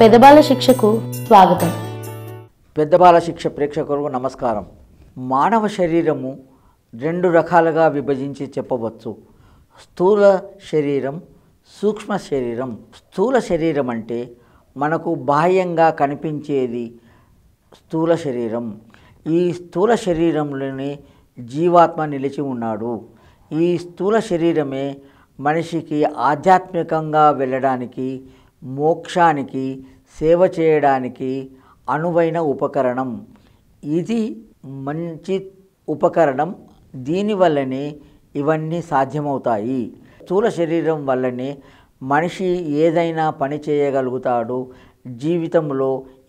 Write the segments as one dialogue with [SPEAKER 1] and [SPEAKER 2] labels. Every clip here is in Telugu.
[SPEAKER 1] పెద్దబాల శిక్షకు స్వాగతం పెద్దబాల శిక్ష ప్రేక్షకులకు నమస్కారం మానవ శరీరము రెండు రకాలుగా విభజించి చెప్పవచ్చు స్థూల శరీరం సూక్ష్మ శరీరం స్థూల శరీరం అంటే మనకు బాహ్యంగా కనిపించేది స్థూల శరీరం ఈ స్థూల శరీరంలోనే జీవాత్మ నిలిచి ఉన్నాడు ఈ స్థూల శరీరమే మనిషికి ఆధ్యాత్మికంగా వెళ్ళడానికి మోక్షానికి సేవ చేయడానికి అనువైన ఉపకరణం ఇది మంచి ఉపకరణం దీనివల్లనే ఇవన్నీ సాధ్యమవుతాయి స్థూల శరీరం వల్లనే మనిషి ఏదైనా పని చేయగలుగుతాడు జీవితంలో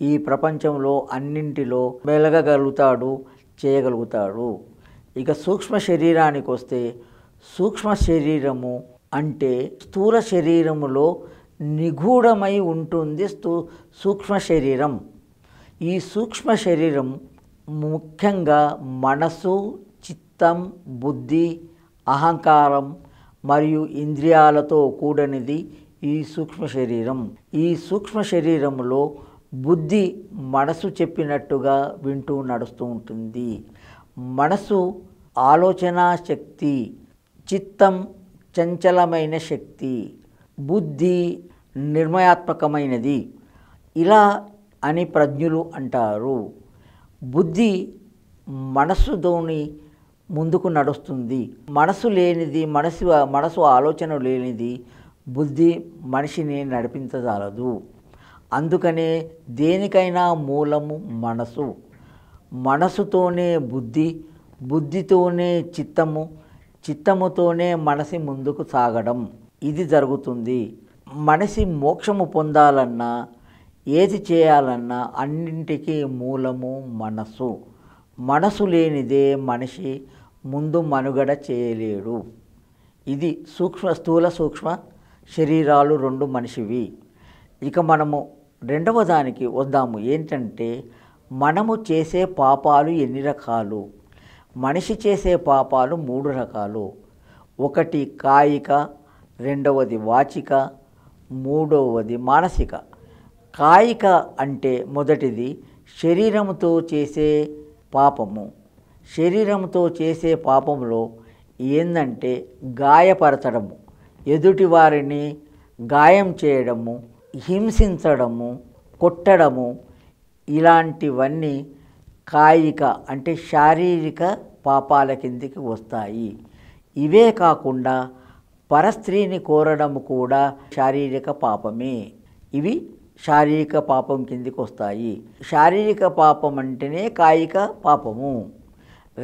[SPEAKER 1] ఈ ప్రపంచంలో అన్నింటిలో మెలగగలుగుతాడు చేయగలుగుతాడు ఇక సూక్ష్మ శరీరానికి వస్తే సూక్ష్మ శరీరము అంటే స్థూల శరీరములో నిగూఢమై ఉంటుంది స్థూ సూక్ష్మ శరీరం ఈ సూక్ష్మ శరీరం ముఖ్యంగా మనసు చిత్తం బుద్ధి అహంకారం మరియు ఇంద్రియాలతో కూడినది ఈ సూక్ష్మ శరీరం ఈ సూక్ష్మ శరీరంలో బుద్ధి మనసు చెప్పినట్టుగా వింటూ నడుస్తూ ఉంటుంది మనసు ఆలోచన శక్తి చిత్తం చంచలమైన శక్తి బుద్ధి నిర్మయాత్మకమైనది ఇలా అని ప్రజ్ఞులు అంటారు బుద్ధి మనస్సుతోని ముందుకు నడుస్తుంది మనసు లేనిది మనసు మనసు ఆలోచన లేనిది బుద్ధి మనిషిని నడిపించగలదు అందుకనే దేనికైనా మూలము మనసు మనసుతోనే బుద్ధి బుద్ధితోనే చిత్తము చిత్తముతోనే మనసి ముందుకు సాగడం ఇది జరుగుతుంది మనిషి మోక్షము పొందాలన్నా ఏది చేయాలన్నా అన్నింటికీ మూలము మనసు మనసు లేనిదే మనిషి ముందు మనుగడ చేయలేడు ఇది సూక్ష్మ స్థూల సూక్ష్మ శరీరాలు రెండు మనిషివి ఇక మనము రెండవ దానికి వద్దాము ఏంటంటే మనము చేసే పాపాలు ఎన్ని రకాలు మనిషి చేసే పాపాలు మూడు రకాలు ఒకటి కాయిక రెండవది వాచిక మూడవది మానసిక కాయిక అంటే మొదటిది శరీరంతో చేసే పాపము శరీరంతో చేసే పాపంలో ఏందంటే గాయపరచడము ఎదుటి వారిని గాయం చేయడము హింసించడము కొట్టడము ఇలాంటివన్నీ కాయిక అంటే శారీరక పాపాల కిందికి వస్తాయి ఇవే కాకుండా పరస్త్రీని కోరడం కూడా శారీరక పాపమే ఇవి శారీరక పాపం కిందికి వస్తాయి శారీరక పాపం అంటేనే కాయిక పాపము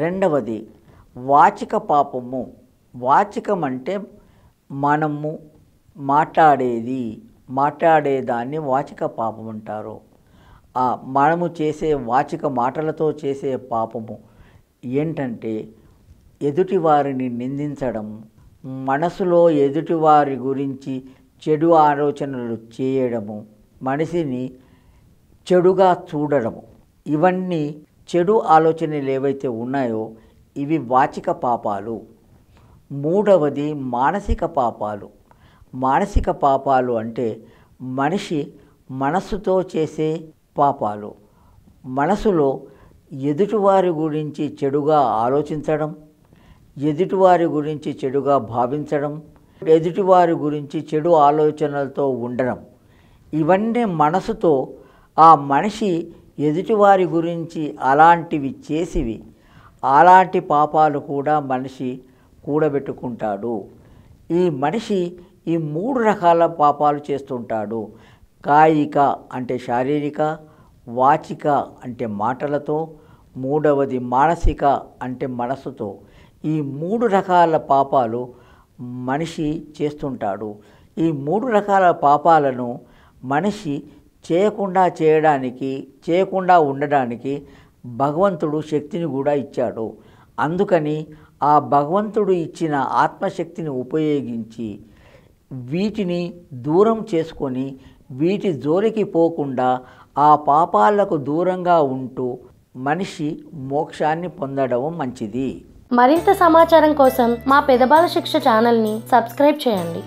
[SPEAKER 1] రెండవది వాచిక పాపము వాచికం అంటే మనము మాట్లాడేది మాట్లాడేదాన్ని వాచిక పాపం అంటారు మనము చేసే వాచిక మాటలతో చేసే పాపము ఏంటంటే ఎదుటి వారిని నిందించడం మనసులో ఎదుటివారి గురించి చెడు ఆలోచనలు చేయడము మనిషిని చెడుగా చూడడము ఇవన్నీ చెడు ఆలోచనలు ఏవైతే ఉన్నాయో ఇవి వాచిక పాపాలు మూడవది మానసిక పాపాలు మానసిక పాపాలు అంటే మనిషి మనస్సుతో చేసే పాపాలు మనసులో ఎదుటివారి గురించి చెడుగా ఆలోచించడం ఎదుటివారి గురించి చెడుగా భావించడం ఎదుటివారి గురించి చెడు ఆలోచనలతో ఉండడం ఇవన్నీ మనసుతో ఆ మనిషి ఎదుటివారి గురించి అలాంటివి చేసివి అలాంటి పాపాలు కూడా మనిషి కూడబెట్టుకుంటాడు ఈ మనిషి ఈ మూడు రకాల పాపాలు చేస్తుంటాడు కాయిక అంటే శారీరక వాచిక అంటే మాటలతో మూడవది మానసిక అంటే మనసుతో ఈ మూడు రకాల పాపాలు మనిషి చేస్తుంటాడు ఈ మూడు రకాల పాపాలను మనిషి చేయకుండా చేయడానికి చేయకుండా ఉండడానికి భగవంతుడు శక్తిని కూడా ఇచ్చాడు అందుకని ఆ భగవంతుడు ఇచ్చిన ఆత్మశక్తిని ఉపయోగించి వీటిని దూరం చేసుకొని వీటి జోలికి పోకుండా ఆ పాపాలకు దూరంగా ఉంటూ మనిషి మోక్షాన్ని పొందడం మంచిది మరింత సమాచారం కోసం మా పెదబాల శిక్ష ఛానల్ని సబ్స్క్రైబ్ చేయండి